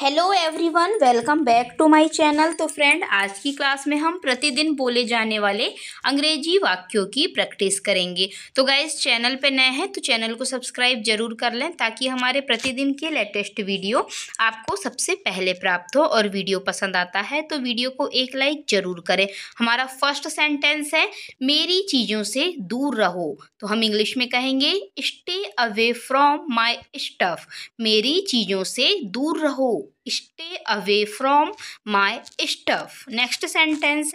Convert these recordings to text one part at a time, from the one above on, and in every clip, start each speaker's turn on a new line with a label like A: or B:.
A: hello everyone welcome back to my channel तो friend आज की क्लास में हम प्रतिदिन बोले जाने वाले अंग्रेजी वाक्यों की प्रैक्टिस करेंगे तो गाइज चैनल पे नए हैं तो चैनल को सब्सक्राइब जरूर कर लें ताकि हमारे प्रतिदिन के लेटेस्ट वीडियो आपको सबसे पहले प्राप्त हो और वीडियो पसंद आता है तो वीडियो को एक लाइक ज़रूर करें हमारा फर्स्ट सेंटेंस है मेरी चीज़ों से दूर रहो तो हम इंग्लिश में कहेंगे stay away from my stuff मेरी चीज़ों से दूर रहो stay away from my stuff next sentence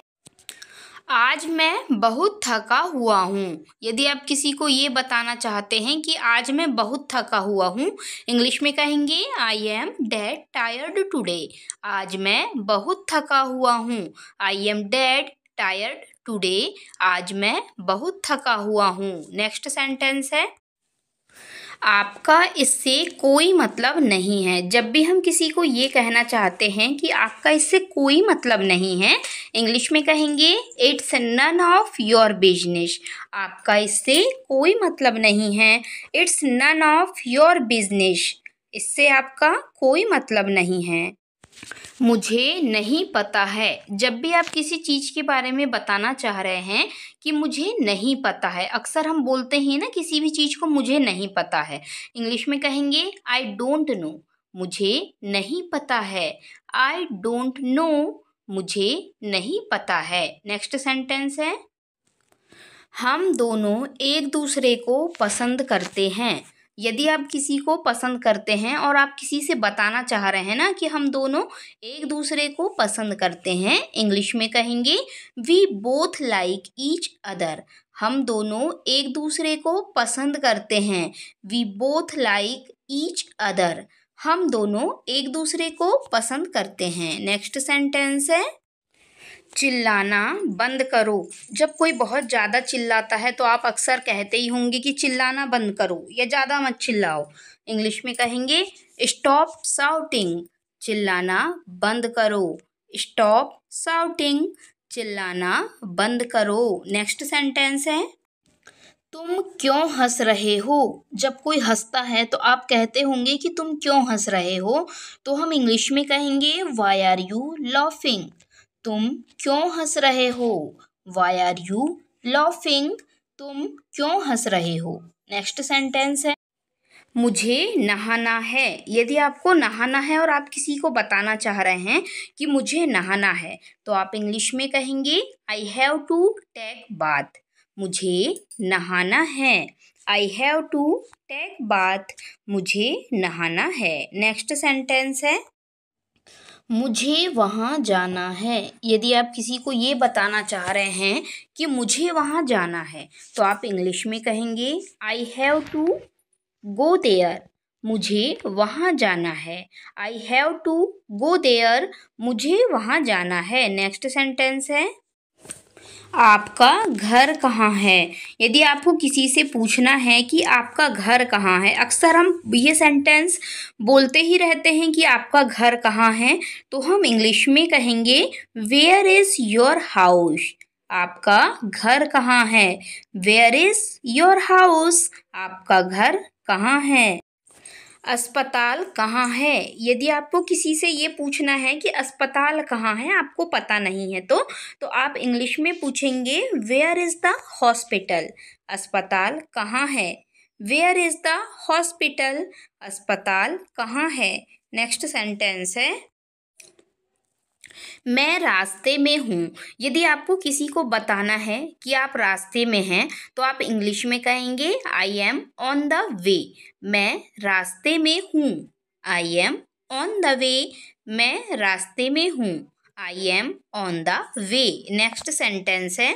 A: आज मैं बहुत थका हुआ हूँ यदि आप किसी को ये बताना चाहते हैं कि आज मैं बहुत थका हुआ हूँ इंग्लिश में कहेंगे I am dead tired today आज मैं बहुत थका हुआ हूँ I am dead tired today आज मैं बहुत थका हुआ हूँ नेक्स्ट सेंटेंस है आपका इससे कोई मतलब नहीं है जब भी हम किसी को ये कहना चाहते हैं कि आपका इससे कोई मतलब नहीं है इंग्लिश में कहेंगे it's none of your business आपका इससे कोई मतलब नहीं है it's none of your business इससे आपका कोई मतलब नहीं है मुझे नहीं पता है जब भी आप किसी चीज़ के बारे में बताना चाह रहे हैं कि मुझे नहीं पता है अक्सर हम बोलते हैं ना किसी भी चीज़ को मुझे नहीं पता है इंग्लिश में कहेंगे आई डोंट नो मुझे नहीं पता है आई डोंट नो मुझे नहीं पता है नेक्स्ट सेंटेंस है हम दोनों एक दूसरे को पसंद करते हैं यदि आप किसी को पसंद करते हैं और आप किसी से बताना चाह रहे हैं ना कि हम दोनों एक दूसरे को पसंद करते हैं इंग्लिश में कहेंगे we both like each other हम दोनों एक दूसरे को पसंद करते हैं we both like each other हम दोनों एक दूसरे को पसंद करते हैं नेक्स्ट सेंटेंस है चिल्लाना बंद करो जब कोई बहुत ज़्यादा चिल्लाता है तो आप अक्सर कहते ही होंगे कि चिल्लाना बंद करो या ज़्यादा मत चिल्लाओ इंग्लिश में कहेंगे स्टॉप साउटिंग चिल्लाना बंद करो स्टॉप साउटिंग चिल्लाना बंद करो नेक्स्ट सेंटेंस है तुम क्यों हंस रहे हो जब कोई हंसता है तो आप कहते होंगे कि तुम क्यों हंस रहे हो तो हम इंग्लिश में कहेंगे वाई आर यू लॉफिंग तुम क्यों हंस रहे हो वाई आर यू लॉफिंग तुम क्यों हंस रहे हो नेक्स्ट सेंटेंस है मुझे नहाना है यदि आपको नहाना है और आप किसी को बताना चाह रहे हैं कि मुझे नहाना है तो आप इंग्लिश में कहेंगे I have to take bath मुझे नहाना है I have to take bath मुझे नहाना है नेक्स्ट सेंटेंस है मुझे वहाँ जाना है यदि आप किसी को ये बताना चाह रहे हैं कि मुझे वहाँ जाना है तो आप इंग्लिश में कहेंगे I have to go there मुझे वहाँ जाना है I have to go there मुझे वहाँ जाना है नेक्स्ट सेंटेंस है आपका घर कहाँ है यदि आपको किसी से पूछना है कि आपका घर कहाँ है अक्सर हम ये सेंटेंस बोलते ही रहते हैं कि आपका घर कहाँ है तो हम इंग्लिश में कहेंगे वेयर इज़ योर हाउस आपका घर कहाँ है वेयर इज़ योर हाउस आपका घर कहाँ है अस्पताल कहाँ है यदि आपको किसी से ये पूछना है कि अस्पताल कहाँ है आपको पता नहीं है तो तो आप इंग्लिश में पूछेंगे वेयर इज़ द हॉस्पिटल अस्पताल कहाँ है वेयर इज़ द हॉस्पिटल अस्पताल कहाँ है नेक्स्ट सेंटेंस है मैं रास्ते में हूँ यदि आपको किसी को बताना है कि आप रास्ते में हैं तो आप इंग्लिश में कहेंगे I am on the way मैं रास्ते में हूँ I am on the way मैं रास्ते में हूँ I am on the way next sentence है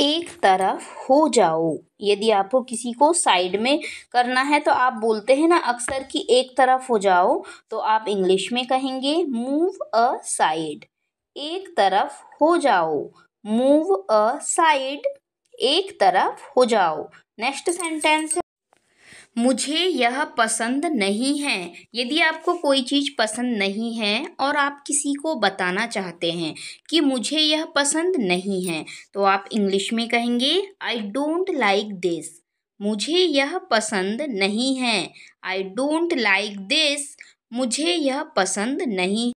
A: एक तरफ हो जाओ यदि आपको किसी को साइड में करना है तो आप बोलते हैं ना अक्सर कि एक तरफ हो जाओ तो आप इंग्लिश में कहेंगे मूव अ साइड एक तरफ हो जाओ मूव अ साइड एक तरफ हो जाओ नेक्स्ट सेंटेंस मुझे यह पसंद नहीं है यदि आपको कोई चीज़ पसंद नहीं है और आप किसी को बताना चाहते हैं कि मुझे यह पसंद नहीं है तो आप इंग्लिश में कहेंगे आई डोंट लाइक दिस मुझे यह पसंद नहीं है आई डोंट लाइक दिस मुझे यह पसंद नहीं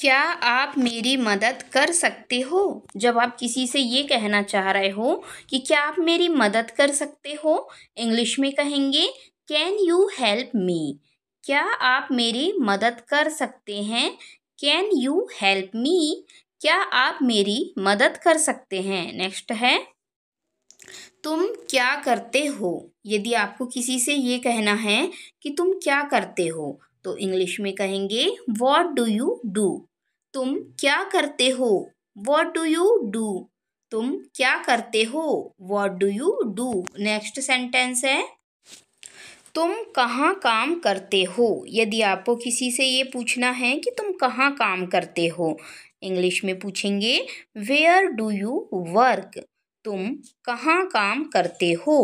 A: क्या आप मेरी मदद कर सकते हो जब आप किसी से ये कहना चाह रहे हो कि क्या आप मेरी मदद कर सकते हो इंग्लिश में कहेंगे कैन यू हेल्प मी क्या आप मेरी मदद कर सकते हैं कैन यू हेल्प मी क्या आप मेरी मदद कर सकते हैं नेक्स्ट है तुम क्या करते हो यदि आपको किसी से ये कहना है कि तुम क्या करते हो तो इंग्लिश में कहेंगे वॉट डू यू डू तुम क्या करते हो वॉट डू यू डू तुम क्या करते हो what do you do next sentence है तुम कहाँ काम करते हो यदि आपको किसी से ये पूछना है कि तुम कहाँ काम करते हो इंग्लिश में पूछेंगे वेयर डू यू वर्क तुम कहाँ काम करते हो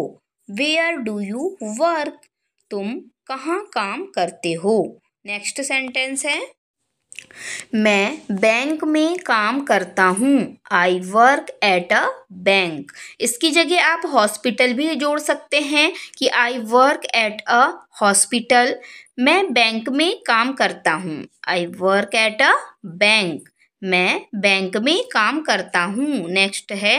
A: वेयर डू यू वर्क तुम कहाँ काम करते हो नेक्स्ट सेंटेंस है मैं बैंक में काम करता हूँ I work at a bank इसकी जगह आप हॉस्पिटल भी जोड़ सकते हैं कि I work at a hospital मैं बैंक में काम करता हूँ I work at a bank मैं बैंक में काम करता हूँ नेक्स्ट है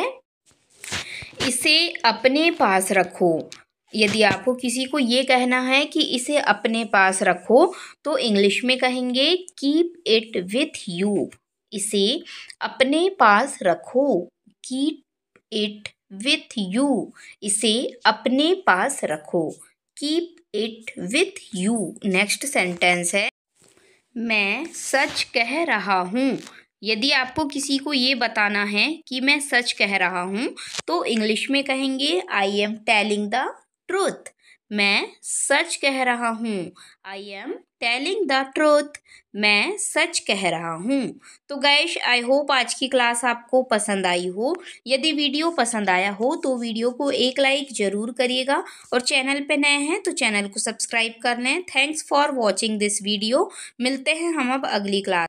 A: इसे अपने पास रखो यदि आपको किसी को ये कहना है कि इसे अपने पास रखो तो इंग्लिश में कहेंगे कीप इट विथ यू इसे अपने पास रखो कीप इट विथ यू इसे अपने पास रखो keep it with you next sentence है मैं सच कह रहा हूँ यदि आपको किसी को ये बताना है कि मैं सच कह रहा हूँ तो इंग्लिश में कहेंगे I am telling the truth मैं सच कह रहा हूँ I am telling the truth मैं सच कह रहा हूँ तो गैश आई होप आज की क्लास आपको पसंद आई हो यदि वीडियो पसंद आया हो तो वीडियो को एक लाइक ज़रूर करिएगा और चैनल पे नए हैं तो चैनल को सब्सक्राइब कर लें thanks for watching this video मिलते हैं हम अब अगली क्लास